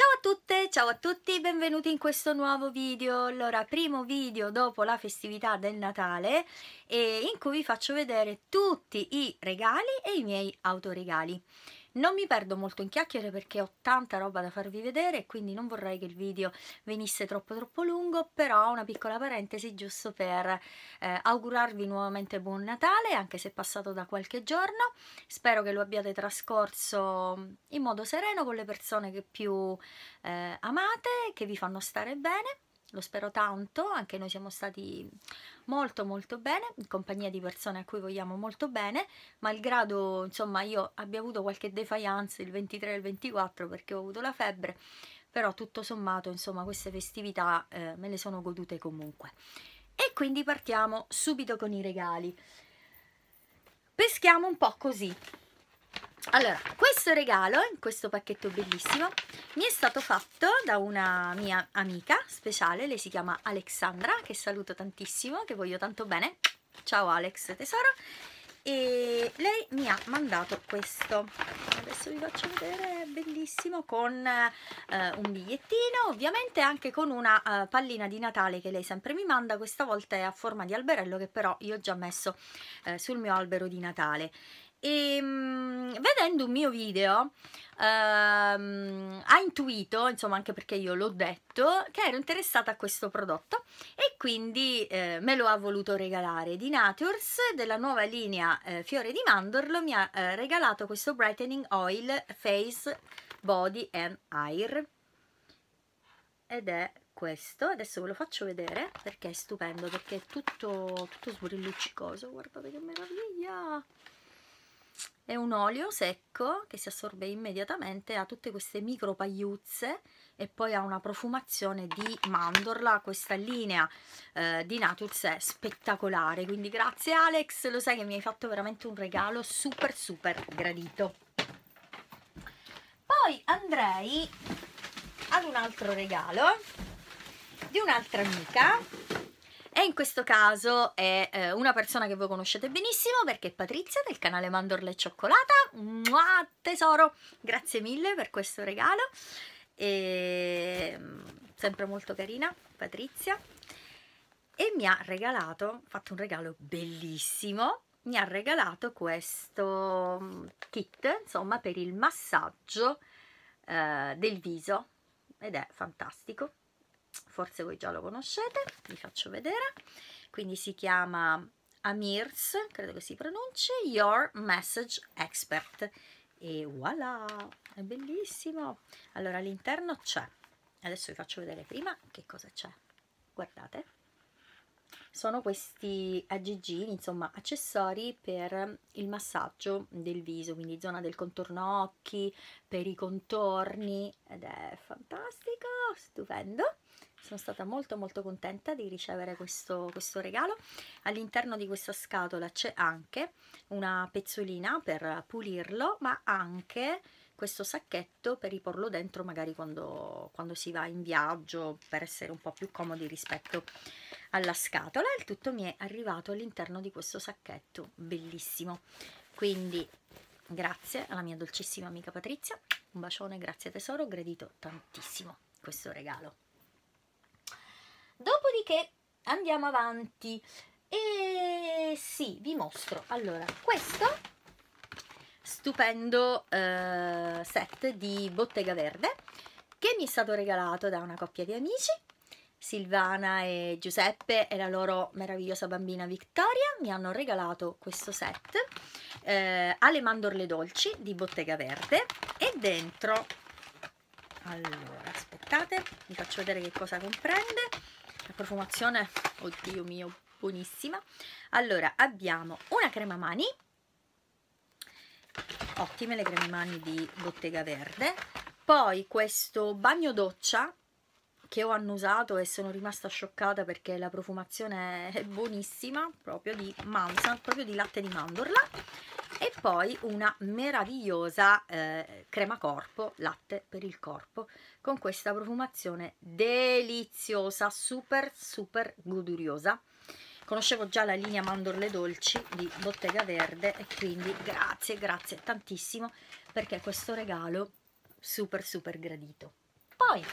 Ciao a tutte, ciao a tutti, benvenuti in questo nuovo video. Allora, primo video dopo la festività del Natale eh, in cui vi faccio vedere tutti i regali e i miei autoregali. Non mi perdo molto in chiacchiere perché ho tanta roba da farvi vedere e quindi non vorrei che il video venisse troppo troppo lungo, però una piccola parentesi giusto per eh, augurarvi nuovamente buon Natale, anche se è passato da qualche giorno. Spero che lo abbiate trascorso in modo sereno con le persone che più eh, amate, che vi fanno stare bene lo spero tanto, anche noi siamo stati molto molto bene, in compagnia di persone a cui vogliamo molto bene, malgrado insomma io abbia avuto qualche defiance il 23 e il 24 perché ho avuto la febbre, però tutto sommato insomma queste festività eh, me le sono godute comunque. E quindi partiamo subito con i regali. Peschiamo un po' così, allora, questo regalo, in questo pacchetto bellissimo, mi è stato fatto da una mia amica speciale, lei si chiama Alexandra, che saluto tantissimo, che voglio tanto bene. Ciao Alex, tesoro. E lei mi ha mandato questo, adesso vi faccio vedere, è bellissimo, con eh, un bigliettino, ovviamente anche con una eh, pallina di Natale che lei sempre mi manda, questa volta è a forma di alberello che però io ho già messo eh, sul mio albero di Natale e ehm, vedendo un mio video ehm, ha intuito, insomma anche perché io l'ho detto, che ero interessata a questo prodotto e quindi eh, me lo ha voluto regalare. Di Natures, della nuova linea eh, Fiore di Mandorlo, mi ha eh, regalato questo Brightening Oil Face Body and Air ed è questo, adesso ve lo faccio vedere perché è stupendo, perché è tutto, tutto sbrilluccicoso, guarda che meraviglia! è un olio secco che si assorbe immediatamente, ha tutte queste micro pagliuzze e poi ha una profumazione di mandorla, questa linea eh, di Naturals è spettacolare, quindi grazie Alex, lo sai che mi hai fatto veramente un regalo super super gradito. Poi andrei ad un altro regalo di un'altra amica e in questo caso è eh, una persona che voi conoscete benissimo perché è Patrizia del canale Mandorla e Cioccolata. Mua, tesoro, grazie mille per questo regalo. E, ehm, sempre molto carina, Patrizia. E mi ha regalato, fatto un regalo bellissimo, mi ha regalato questo mm, kit, insomma, per il massaggio eh, del viso. Ed è fantastico forse voi già lo conoscete, vi faccio vedere, quindi si chiama Amirs, credo che si pronunci, Your Message Expert e voilà, è bellissimo, allora all'interno c'è, adesso vi faccio vedere prima che cosa c'è, guardate, sono questi aggeggini, insomma accessori per il massaggio del viso, quindi zona del contorno occhi, per i contorni ed è fantastico, stupendo sono stata molto molto contenta di ricevere questo, questo regalo all'interno di questa scatola c'è anche una pezzolina per pulirlo ma anche questo sacchetto per riporlo dentro magari quando, quando, si va in viaggio per essere un po' più comodi rispetto alla scatola il tutto mi è arrivato all'interno di questo sacchetto bellissimo quindi grazie alla mia dolcissima amica Patrizia un bacione, grazie tesoro, gradito tantissimo questo regalo Dopodiché andiamo avanti e sì, vi mostro. Allora, questo stupendo eh, set di Bottega Verde che mi è stato regalato da una coppia di amici Silvana e Giuseppe e la loro meravigliosa bambina Victoria mi hanno regalato questo set eh, alle mandorle dolci di Bottega Verde e dentro allora aspettate vi faccio vedere che cosa comprende profumazione, oddio mio, buonissima. Allora, abbiamo una crema mani, ottime le creme mani di Bottega Verde, poi questo bagno doccia che ho annusato e sono rimasta scioccata perché la profumazione è buonissima, proprio di, manza, proprio di latte di mandorla e poi una meravigliosa eh, crema corpo, latte per il corpo, con questa profumazione deliziosa, super super goduriosa. Conoscevo già la linea mandorle dolci di Bottega Verde e quindi grazie, grazie tantissimo perché questo regalo super super gradito. Poi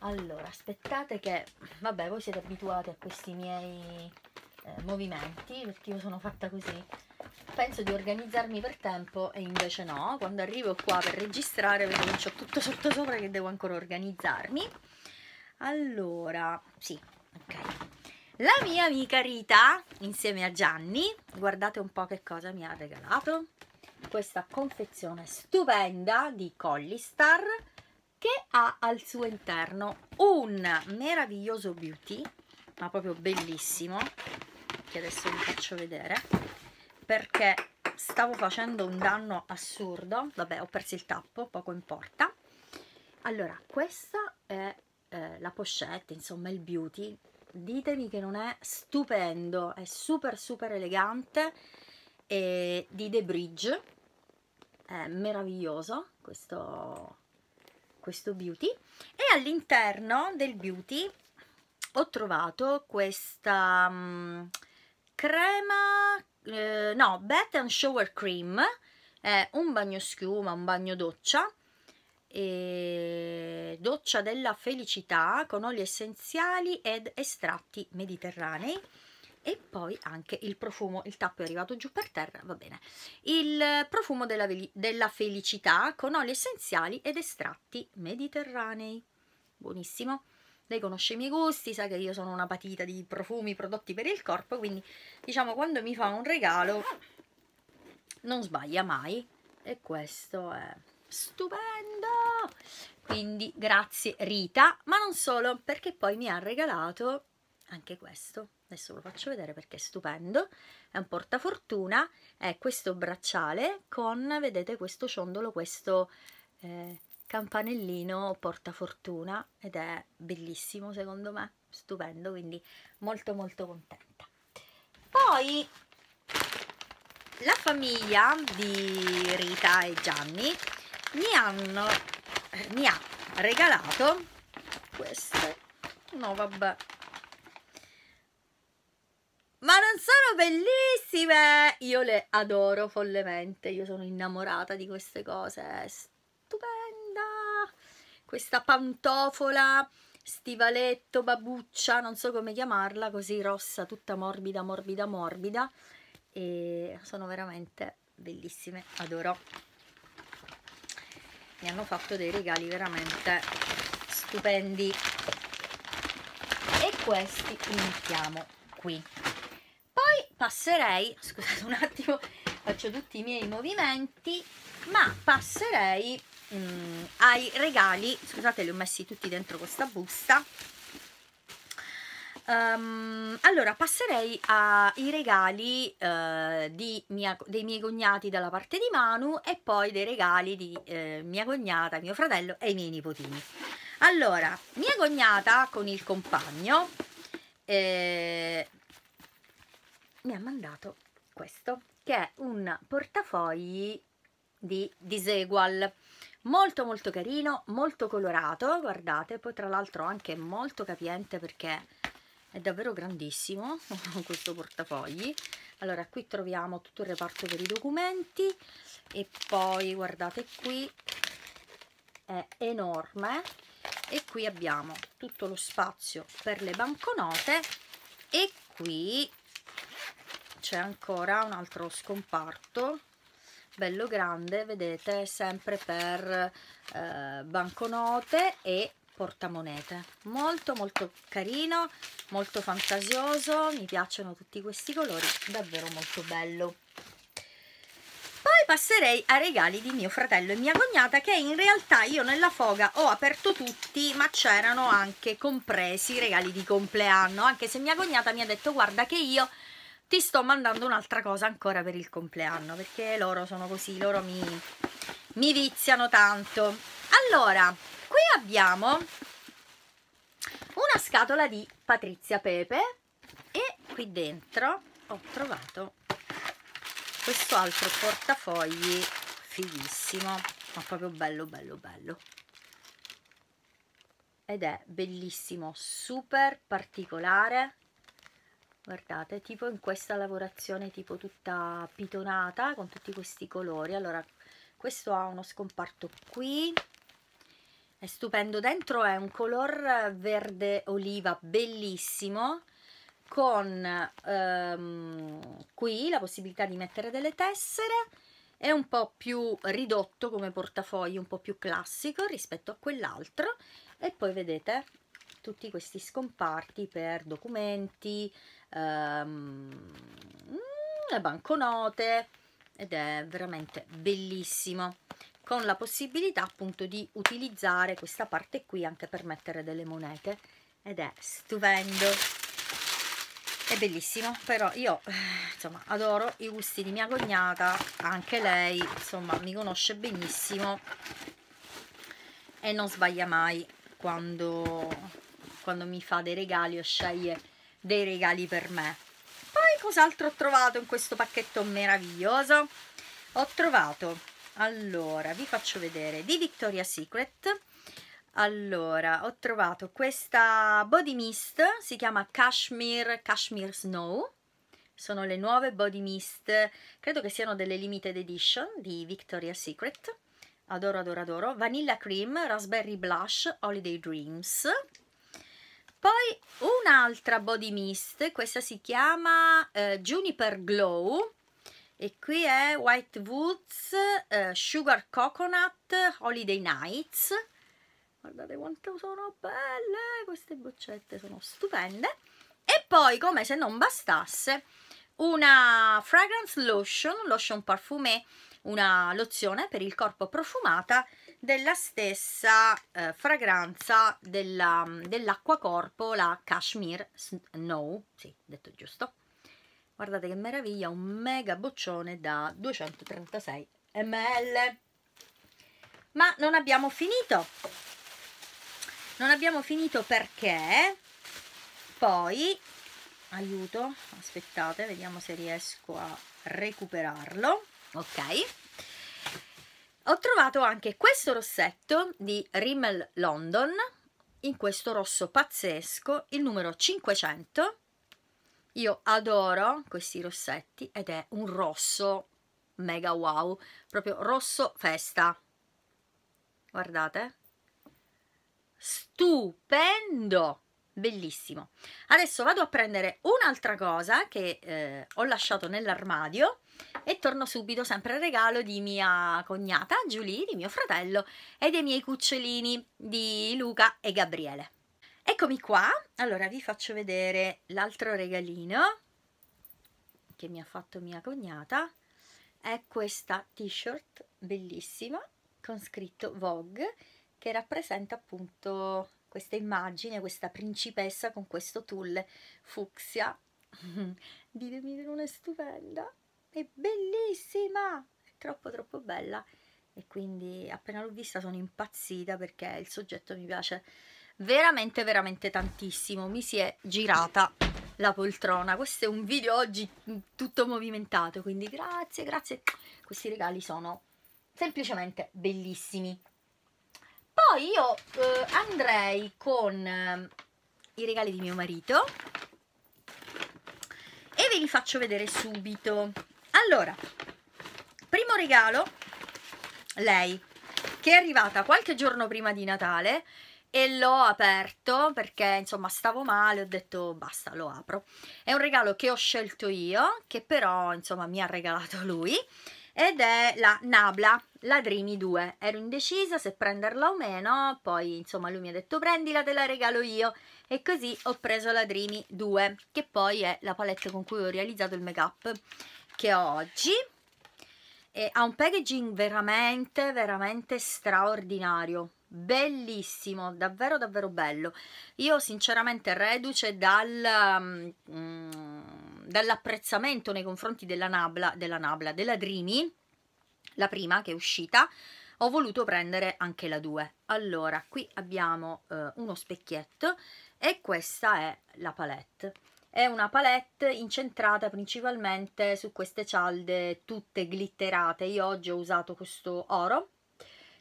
allora, aspettate che, vabbè, voi siete abituati a questi miei eh, movimenti perché io sono fatta così penso di organizzarmi per tempo e invece no quando arrivo qua per registrare vedo che ho tutto sotto sopra che devo ancora organizzarmi allora sì ok la mia amica Rita insieme a Gianni guardate un po' che cosa mi ha regalato questa confezione stupenda di Collistar che ha al suo interno un meraviglioso beauty ma proprio bellissimo che adesso vi faccio vedere perché stavo facendo un danno assurdo vabbè ho perso il tappo poco importa allora questa è eh, la pochette insomma il beauty ditemi che non è stupendo è super super elegante e di The Bridge è meraviglioso questo, questo beauty e all'interno del beauty ho trovato questa mh, mm, crema, eh, no, Bath and Shower Cream, è un bagno schiuma, un bagno doccia, e doccia della felicità con oli essenziali ed estratti mediterranei e poi anche il profumo, il tappo è arrivato giù per terra, va bene, il profumo della, della felicità con oli essenziali ed estratti mediterranei, buonissimo lei conosce i miei gusti, sa che io sono una patita di profumi, prodotti per il corpo, quindi diciamo quando mi fa un regalo non sbaglia mai e questo è stupendo! Quindi grazie Rita, ma non solo, perché poi mi ha regalato anche questo. Adesso lo faccio vedere perché è stupendo. È un portafortuna, è questo bracciale con, vedete, questo ciondolo, questo eh, campanellino porta fortuna ed è bellissimo secondo me, stupendo, quindi molto molto contenta. Poi la famiglia di Rita e Gianni mi hanno eh, mi ha regalato queste. No, vabbè. Ma non sono bellissime! Io le adoro follemente, io sono innamorata di queste cose. Stupende! questa pantofola stivaletto, babuccia, non so come chiamarla, così rossa, tutta morbida, morbida, morbida e sono veramente bellissime, adoro. Mi hanno fatto dei regali veramente stupendi e questi li mettiamo qui. Poi passerei, scusate un attimo, faccio tutti i miei movimenti, ma passerei mh, mm, ai regali scusate li ho messi tutti dentro questa busta um, allora passerei ai regali uh, mia, dei miei cognati dalla parte di Manu e poi dei regali di eh, mia cognata, mio fratello e i miei nipotini allora mia cognata con il compagno eh, mi ha mandato questo che è un portafogli di Disegual molto molto carino molto colorato guardate poi tra l'altro anche molto capiente perché è davvero grandissimo questo portafogli allora qui troviamo tutto il reparto per i documenti e poi guardate qui è enorme e qui abbiamo tutto lo spazio per le banconote e qui c'è ancora un altro scomparto bello grande vedete sempre per eh, banconote e portamonete molto molto carino molto fantasioso mi piacciono tutti questi colori davvero molto bello poi passerei ai regali di mio fratello e mia cognata che in realtà io nella foga ho aperto tutti ma c'erano anche compresi i regali di compleanno anche se mia cognata mi ha detto guarda che io ti sto mandando un'altra cosa ancora per il compleanno perché loro sono così, loro mi, mi viziano tanto allora, qui abbiamo una scatola di Patrizia Pepe e qui dentro ho trovato questo altro portafogli fighissimo ma proprio bello bello bello ed è bellissimo super particolare guardate tipo in questa lavorazione tipo tutta pitonata con tutti questi colori allora questo ha uno scomparto qui è stupendo dentro è un color verde oliva bellissimo con ehm, qui la possibilità di mettere delle tessere è un po' più ridotto come portafoglio, un po' più classico rispetto a quell'altro e poi vedete tutti questi scomparti per documenti, ehm, mm, banconote ed è veramente bellissimo con la possibilità appunto di utilizzare questa parte qui anche per mettere delle monete ed è stupendo è bellissimo però io eh, insomma adoro i gusti di mia cognata anche lei insomma mi conosce benissimo e non sbaglia mai quando quando mi fa dei regali o sceglie dei regali per me. Poi cos'altro ho trovato in questo pacchetto meraviglioso? Ho trovato, allora, vi faccio vedere, di Victoria Secret. Allora, ho trovato questa body mist, si chiama Cashmere, Cashmere Snow. Sono le nuove body mist, credo che siano delle limited edition di Victoria's Secret adoro adoro adoro vanilla cream raspberry blush holiday dreams poi un'altra body mist, questa si chiama eh, Juniper Glow e qui è White Woods eh, Sugar Coconut Holiday Nights. Guardate quanto sono belle, queste boccette sono stupende. E poi, come se non bastasse, una fragrance lotion, lotion parfumé, una lozione per il corpo profumata della stessa eh, fragranza dell'acquacorpo, dell la Cashmere Snow, sì, detto giusto. Guardate che meraviglia, un mega boccione da 236 ml. Ma non abbiamo finito. Non abbiamo finito perché poi aiuto aspettate vediamo se riesco a recuperarlo ok ho trovato anche questo rossetto di Rimmel London in questo rosso pazzesco il numero 500 io adoro questi rossetti ed è un rosso mega wow proprio rosso festa guardate stupendo bellissimo adesso vado a prendere un'altra cosa che eh, ho lasciato nell'armadio e torno subito sempre al regalo di mia cognata Giulia, di mio fratello e dei miei cucciolini di Luca e Gabriele eccomi qua allora vi faccio vedere l'altro regalino che mi ha fatto mia cognata è questa t-shirt bellissima con scritto Vogue che rappresenta appunto questa immagine, questa principessa con questo tulle fucsia. Ditemi che non è stupenda, è bellissima, è troppo troppo bella e quindi appena l'ho vista sono impazzita perché il soggetto mi piace veramente veramente tantissimo mi si è girata la poltrona questo è un video oggi mm, tutto movimentato quindi grazie grazie questi regali sono semplicemente bellissimi poi io eh, andrei con eh, i regali di mio marito e ve li faccio vedere subito. Allora, primo regalo, lei, che è arrivata qualche giorno prima di Natale e l'ho aperto perché insomma stavo male, ho detto basta, lo apro. È un regalo che ho scelto io, che però insomma mi ha regalato lui ed è la Nabla Ladrini 2, ero indecisa se prenderla o meno, poi insomma lui mi ha detto prendila, te la regalo io e così ho preso Ladrini 2 che poi è la palette con cui ho realizzato il make up che ho oggi e ha un packaging veramente veramente straordinario bellissimo, davvero davvero bello. Io sinceramente reduce dal, um, dall'apprezzamento nei confronti della Nabla, della Nabla, della Drini, la prima che è uscita, ho voluto prendere anche la 2. Allora, qui abbiamo eh, uno specchietto e questa è la palette. È una palette incentrata principalmente su queste cialde tutte glitterate. Io oggi ho usato questo oro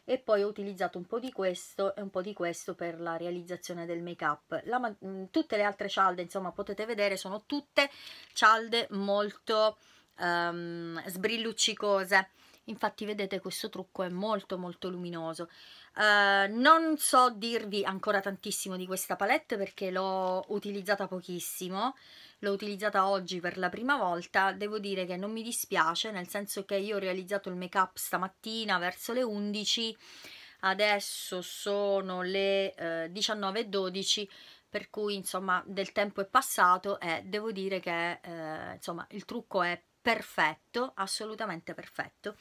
e poi ho utilizzato un po' di questo e un po' di questo per la realizzazione del make up la, mm, tutte le altre cialde insomma potete vedere sono tutte cialde molto um, sbrilluccicose infatti vedete questo trucco è molto molto luminoso uh, non so dirvi ancora tantissimo di questa palette perché l'ho utilizzata pochissimo l'ho utilizzata oggi per la prima volta devo dire che non mi dispiace nel senso che io ho realizzato il make up stamattina verso le 11 adesso sono le uh, eh, 19.12 per cui insomma del tempo è passato e devo dire che eh, insomma il trucco è perfetto, assolutamente perfetto.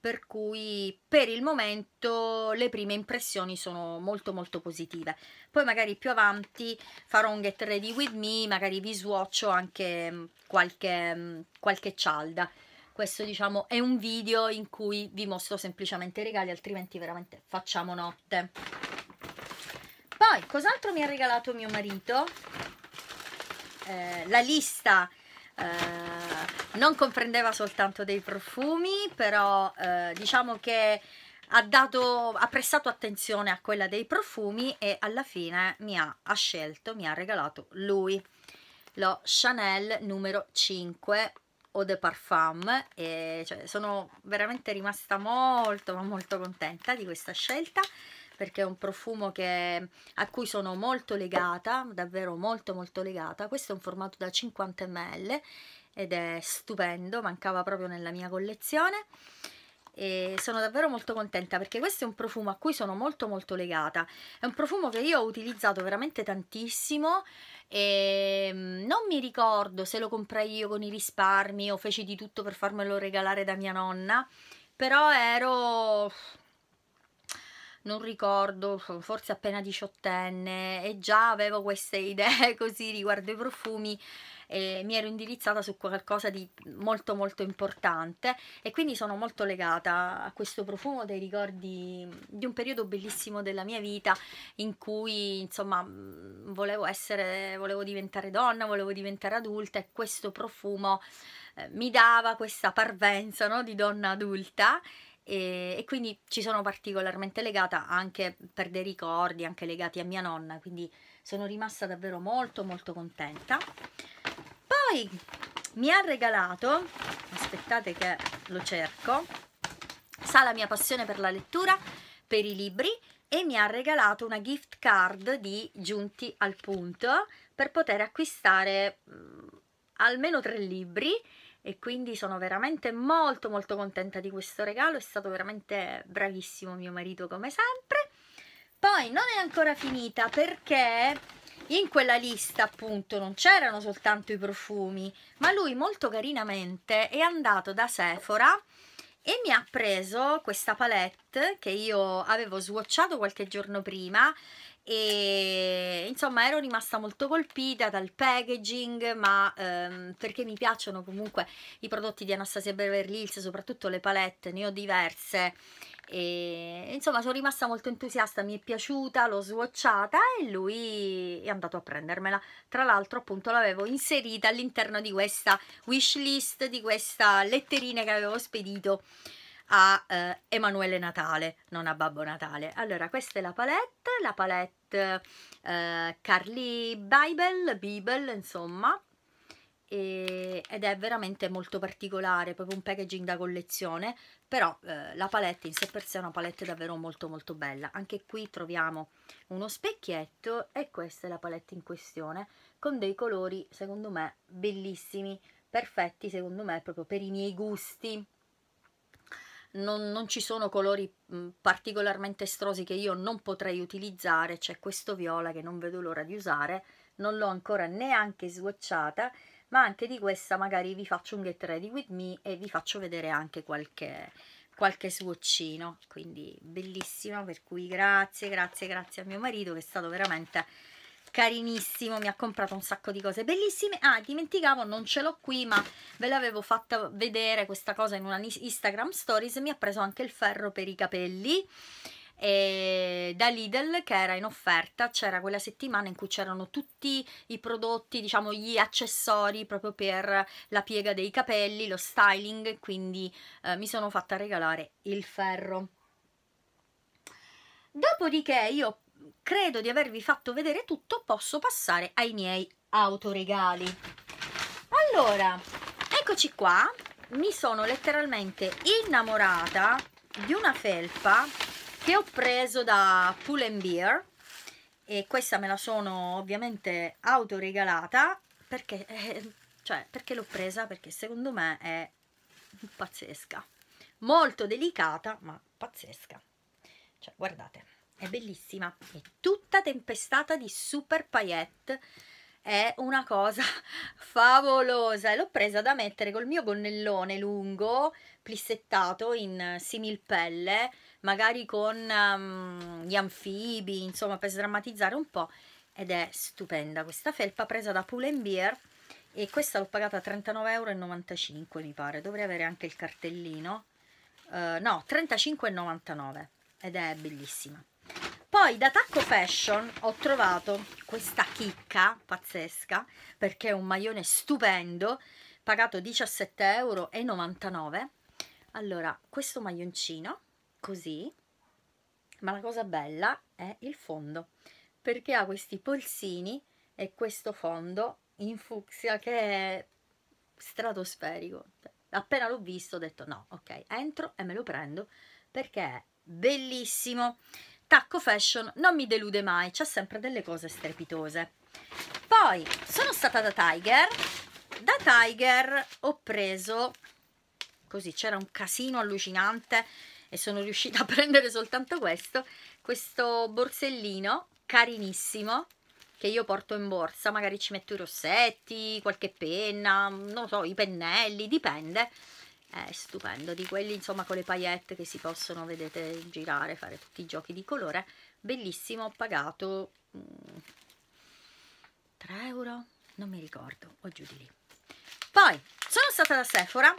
Per cui per il momento le prime impressioni sono molto molto positive. Poi magari più avanti farò un get ready with me, magari vi swatcho anche mm, qualche, mm, qualche cialda. Questo diciamo è un video in cui vi mostro semplicemente i regali, altrimenti veramente facciamo notte. Poi cos'altro mi ha regalato mio marito? Eh, la lista... Eh, non comprendeva soltanto dei profumi, però eh, diciamo che ha, dato, ha prestato attenzione a quella dei profumi e alla fine mi ha, ha scelto, mi ha regalato lui, lo Chanel numero 5 Eau de Parfum e cioè, sono veramente rimasta molto molto contenta di questa scelta perché è un profumo che, a cui sono molto legata, davvero molto molto legata. Questo è un formato da 50 ml ed è stupendo, mancava proprio nella mia collezione e sono davvero molto contenta perché questo è un profumo a cui sono molto molto legata è un profumo che io ho utilizzato veramente tantissimo e mm, non mi ricordo se lo comprai io con i risparmi o feci di tutto per farmelo regalare da mia nonna però ero non ricordo, forse appena diciottenne e già avevo queste idee così riguardo i profumi e mi ero indirizzata su qualcosa di molto molto importante e quindi sono molto legata a questo profumo dei ricordi di un periodo bellissimo della mia vita in cui insomma mm, volevo essere, volevo diventare donna, volevo diventare adulta e questo profumo eh, mi dava questa parvenza no, di donna adulta e, e, quindi ci sono particolarmente legata anche per dei ricordi anche legati a mia nonna quindi sono rimasta davvero molto molto contenta poi mi ha regalato aspettate che lo cerco sa la mia passione per la lettura per i libri e mi ha regalato una gift card di giunti al punto per poter acquistare mm, almeno tre libri e quindi sono veramente molto molto contenta di questo regalo, è stato veramente bravissimo mio marito come sempre. Poi non è ancora finita perché in quella lista appunto non c'erano soltanto i profumi, ma lui molto carinamente è andato da Sephora e mi ha preso questa palette che io avevo swatchato qualche giorno prima e insomma ero rimasta molto colpita dal packaging ma ehm, perché mi piacciono comunque i prodotti di Anastasia Beverly Hills soprattutto le palette ne ho diverse e, insomma sono rimasta molto entusiasta, mi è piaciuta, l'ho swatchata e lui è andato a prendermela. Tra l'altro appunto l'avevo inserita all'interno di questa wishlist, di questa letterina che avevo spedito a eh, Emanuele Natale, non a Babbo Natale. Allora questa è la palette, la palette eh, Carly Bible, Bible insomma, ed è veramente molto particolare, proprio un packaging da collezione, però eh, la palette in sé per sé è una palette davvero molto molto bella anche qui troviamo uno specchietto e questa è la palette in questione con dei colori secondo me bellissimi perfetti secondo me proprio per i miei gusti non, non ci sono colori mm, particolarmente estrosi che io non potrei utilizzare c'è questo viola che non vedo l'ora di usare non l'ho ancora neanche swatchata ma anche di questa magari vi faccio un get ready with me e vi faccio vedere anche qualche qualche swatchino quindi bellissima per cui grazie grazie grazie a mio marito che è stato veramente carinissimo mi ha comprato un sacco di cose bellissime ah dimenticavo non ce l'ho qui ma ve l'avevo fatta vedere questa cosa in una instagram stories mi ha preso anche il ferro per i capelli e da Lidl che era in offerta c'era quella settimana in cui c'erano tutti i prodotti diciamo gli accessori proprio per la piega dei capelli lo styling quindi eh, mi sono fatta regalare il ferro dopodiché io credo di avervi fatto vedere tutto posso passare ai miei autoregali allora eccoci qua mi sono letteralmente innamorata di una felpa che ho preso da Pool Beer e questa me la sono ovviamente autoregalata perché, eh, cioè, perché l'ho presa perché secondo me è pazzesca molto delicata ma pazzesca cioè guardate è bellissima è tutta tempestata di super paillette è una cosa favolosa e l'ho presa da mettere col mio gonnellone lungo plissettato in similpelle magari con um, gli anfibi, insomma per sdrammatizzare un po' ed è stupenda questa felpa presa da Pull Beer e questa l'ho pagata 39,95 euro, mi pare, dovrei avere anche il cartellino, uh, no 35,99 ed è bellissima. Poi da Tacco Fashion ho trovato questa chicca pazzesca perché è un maglione stupendo, pagato 17,99 euro. Allora, questo maglioncino così, ma la cosa bella è il fondo, perché ha questi polsini e questo fondo in fucsia che è stratosferico. Appena l'ho visto ho detto no, ok, entro e me lo prendo perché è bellissimo. Tacco Fashion non mi delude mai, c'è sempre delle cose strepitose. Poi sono stata da Tiger, da Tiger ho preso così c'era un casino allucinante e sono riuscita a prendere soltanto questo questo borsellino carinissimo che io porto in borsa magari ci metto i rossetti qualche penna non so i pennelli dipende è stupendo di quelli insomma con le paillette che si possono vedete girare fare tutti i giochi di colore bellissimo ho pagato 3 mm, euro non mi ricordo o giù di lì poi sono stata da Sephora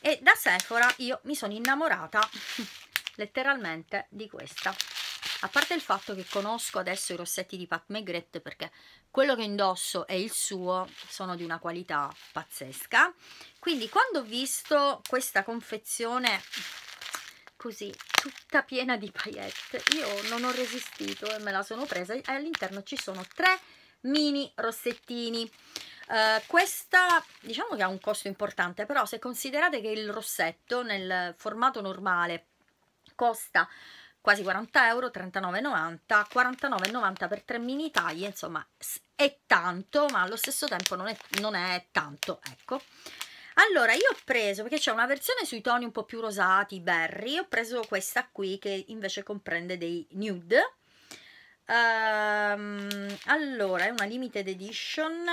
e da Sephora io mi sono innamorata letteralmente di questa a parte il fatto che conosco adesso i rossetti di Pat Maigret perché quello che indosso e il suo sono di una qualità pazzesca quindi quando ho visto questa confezione così tutta piena di paillette io non ho resistito e me la sono presa e all'interno ci sono tre mini rossettini eh, questa diciamo che ha un costo importante, però se considerate che il rossetto nel formato normale costa quasi 40 euro, 39,90, 49,90 per tre mini taglie, insomma è tanto, ma allo stesso tempo non è, non è tanto, ecco. Allora, io ho preso, perché c'è una versione sui toni un po' più rosati, berry, ho preso questa qui che invece comprende dei nude. Um, allora, è una limited edition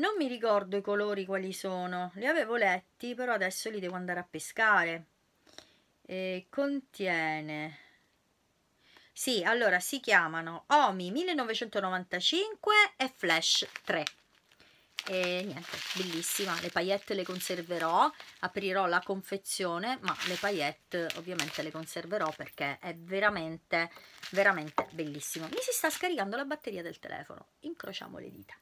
non mi ricordo i colori quali sono, li avevo letti, però adesso li devo andare a pescare. E contiene... Sì, allora si chiamano Omi 1995 e Flash 3. E niente, bellissima, le paillette le conserverò, aprirò la confezione, ma le paillette ovviamente le conserverò perché è veramente, veramente bellissimo. Mi si sta scaricando la batteria del telefono, incrociamo le dita.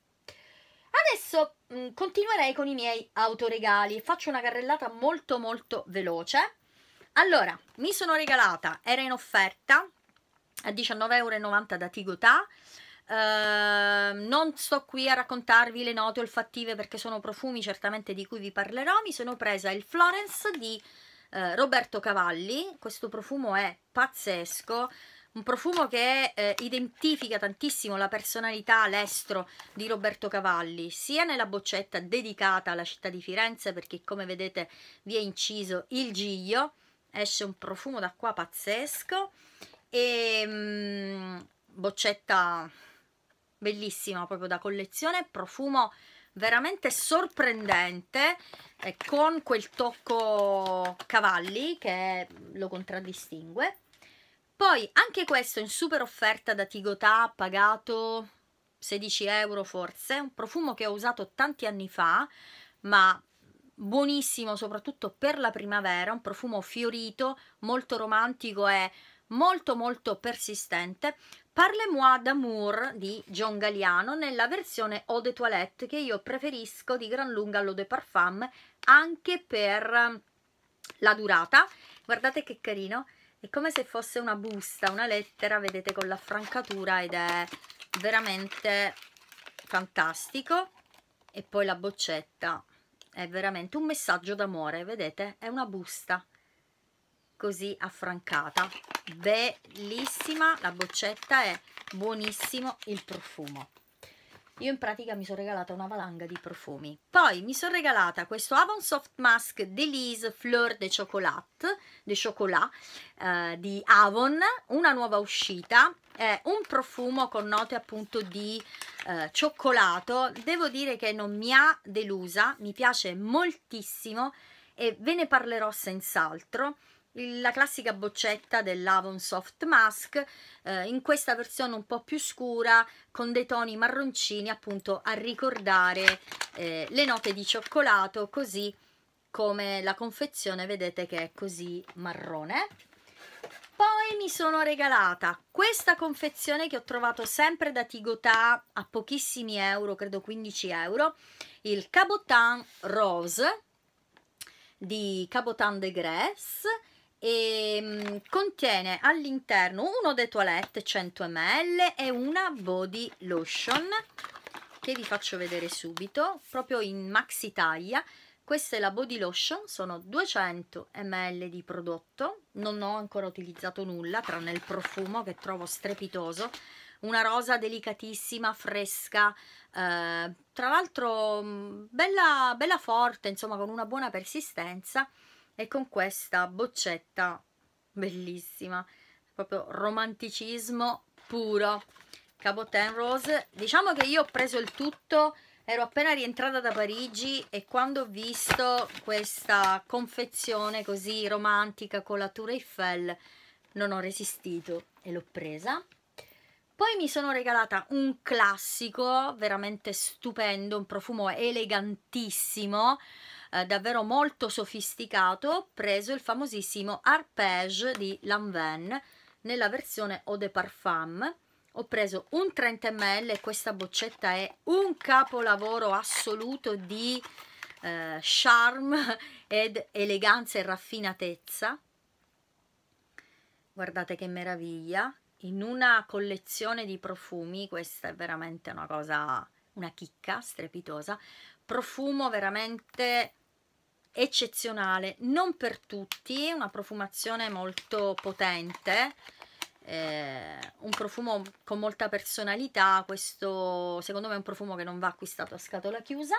Adesso mh, mm, continuerei con i miei autoregali. Faccio una carrellata molto molto veloce. Allora, mi sono regalata, era in offerta a 19,90 euro da Tigotà. Uh, non sto qui a raccontarvi le note olfattive perché sono profumi certamente di cui vi parlerò. Mi sono presa il Florence di uh, Roberto Cavalli. Questo profumo è pazzesco un profumo che eh, identifica tantissimo la personalità, l'estro di Roberto Cavalli, sia nella boccetta dedicata alla città di Firenze, perché come vedete vi è inciso il giglio, esce un profumo da d'acqua pazzesco, e mm, boccetta bellissima proprio da collezione, profumo veramente sorprendente eh, con quel tocco cavalli che lo contraddistingue poi anche questo in super offerta da Tigotà, pagato 16 euro forse, un profumo che ho usato tanti anni fa, ma buonissimo soprattutto per la primavera, un profumo fiorito, molto romantico e molto molto persistente. Parle-moi d'amour di John Galliano nella versione eau de toilette che io preferisco di gran lunga all'eau de parfum anche per la durata. Guardate che carino, è come se fosse una busta, una lettera, vedete con l'affrancatura ed è veramente fantastico e poi la boccetta è veramente un messaggio d'amore, vedete? È una busta così affrancata, bellissima la boccetta e buonissimo il profumo io in pratica mi sono regalata una valanga di profumi. Poi mi sono regalata questo Avon Soft Mask Delise Fleur de Chocolat, de Chocolat eh, di Avon, una nuova uscita, È un profumo con note appunto di eh, cioccolato. Devo dire che non mi ha delusa, mi piace moltissimo e ve ne parlerò senz'altro la classica boccetta dell'Avon Soft Mask, eh, in questa versione un po' più scura, con dei toni marroncini appunto a ricordare eh, le note di cioccolato, così come la confezione vedete che è così marrone. Poi mi sono regalata questa confezione che ho trovato sempre da Tigotà a pochissimi euro, credo 15 euro, il Cabotin Rose di Cabotin de Grèce e ehm, contiene all'interno uno dei toilette 100 ml e una body lotion che vi faccio vedere subito proprio in maxi taglia questa è la body lotion sono 200 ml di prodotto non ho ancora utilizzato nulla tranne il profumo che trovo strepitoso una rosa delicatissima, fresca, eh, tra l'altro mm, bella, bella forte, insomma con una buona persistenza e con questa boccetta bellissima proprio romanticismo puro Cabotin Rose diciamo che io ho preso il tutto ero appena rientrata da Parigi e quando ho visto questa confezione così romantica con la Tour Eiffel non ho resistito e l'ho presa poi mi sono regalata un classico veramente stupendo, un profumo elegantissimo eh, davvero molto sofisticato, preso il famosissimo Arpège di Lanvin nella versione Eau de Parfum. Ho preso un 30 ml questa boccetta è un capolavoro assoluto di eh, charme ed eleganza e raffinatezza. Guardate che meraviglia, in una collezione di profumi, questa è veramente una cosa, una chicca strepitosa, profumo veramente eccezionale, non per tutti, una profumazione molto potente, eh, un profumo con molta personalità, questo secondo me è un profumo che non va acquistato a scatola chiusa.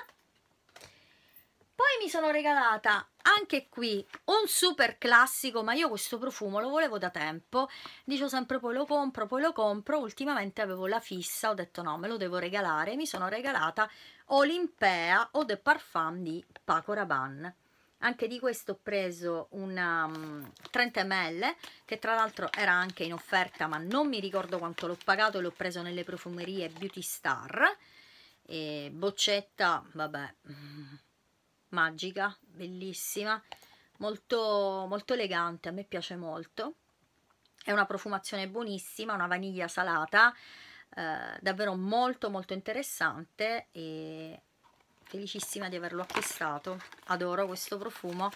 Poi mi sono regalata anche qui un super classico, ma io questo profumo lo volevo da tempo. Dicevo sempre poi lo compro, poi lo compro. Ultimamente avevo la fissa, ho detto no, me lo devo regalare. Mi sono regalata Olimpea Eau de Parfum di Paco Rabanne anche di questo ho preso una um, 30 ml che tra l'altro era anche in offerta ma non mi ricordo quanto l'ho pagato l'ho preso nelle profumerie Beauty Star e boccetta vabbè magica bellissima molto, molto elegante a me piace molto è una profumazione buonissima una vaniglia salata eh, davvero molto molto interessante e felicissima di averlo acquistato adoro questo profumo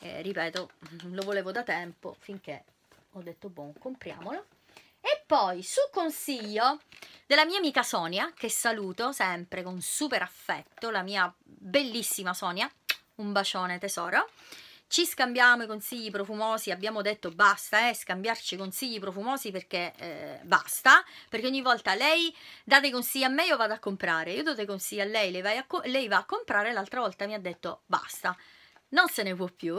eh, ripeto lo volevo da tempo finché ho detto buon compriamolo e poi su consiglio della mia amica Sonia che saluto sempre con super affetto la mia bellissima Sonia un bacione tesoro ci scambiamo i consigli profumosi, abbiamo detto basta, eh, scambiarci consigli profumosi perché eh, basta, perché ogni volta lei dà dei consigli a me, io vado a comprare, io do dei consigli a lei, lei, a lei va a comprare, l'altra volta mi ha detto basta, non se ne può più,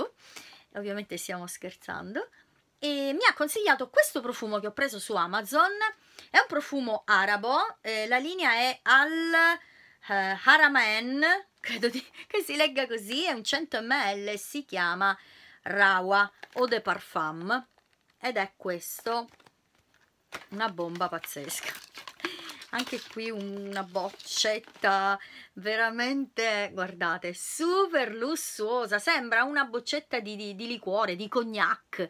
ovviamente stiamo scherzando, e mi ha consigliato questo profumo che ho preso su Amazon, è un profumo arabo, eh, la linea è al... Uh, eh, Haraman credo di, che si legga così, è un 100 ml, si chiama Rawa Eau de Parfum ed è questo, una bomba pazzesca. Anche qui una boccetta veramente, guardate, super lussuosa, sembra una boccetta di, di, di liquore, di cognac,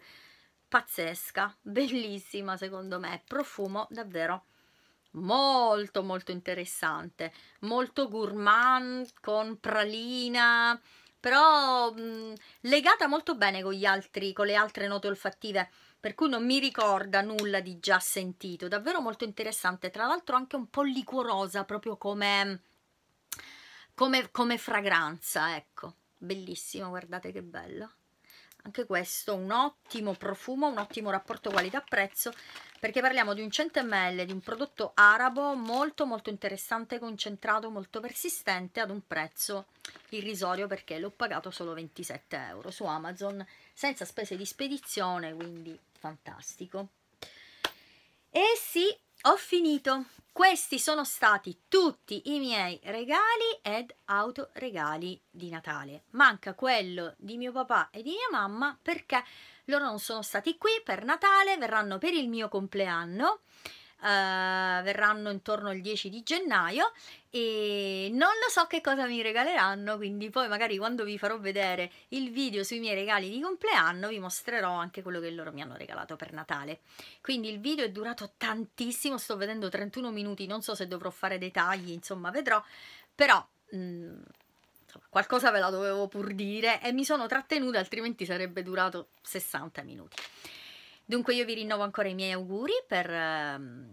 pazzesca, bellissima secondo me, profumo davvero molto molto interessante, molto gourmand con pralina, però mh, legata molto bene con, altri, con le altre note olfattive per cui non mi ricorda nulla di già sentito, davvero molto interessante, tra l'altro anche un po' liquorosa proprio come, come, come fragranza, ecco, bellissimo, guardate che bello, anche questo un ottimo profumo, un ottimo rapporto qualità-prezzo, perché parliamo di un 100 ml di un prodotto arabo molto molto interessante, concentrato, molto persistente ad un prezzo irrisorio perché l'ho pagato solo 27 euro su Amazon senza spese di spedizione, quindi fantastico. E sì, ho finito questi sono stati tutti i miei regali ed autoregali di Natale. Manca quello di mio papà e di mia mamma perché loro non sono stati qui per Natale, verranno per il mio compleanno eh, verranno intorno al 10 di gennaio e non lo so che cosa mi regaleranno quindi poi magari quando vi farò vedere il video sui miei regali di compleanno vi mostrerò anche quello che loro mi hanno regalato per Natale quindi il video è durato tantissimo sto vedendo 31 minuti non so se dovrò fare dei tagli insomma vedrò però mh, mm, qualcosa ve la dovevo pur dire e mi sono trattenuta altrimenti sarebbe durato 60 minuti Dunque io vi rinnovo ancora i miei auguri per, uh,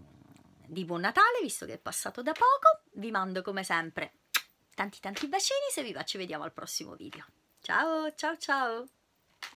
di buon Natale, visto che è passato da poco. Vi mando come sempre tanti tanti bacini, se vi va ci vediamo al prossimo video. Ciao, ciao, ciao!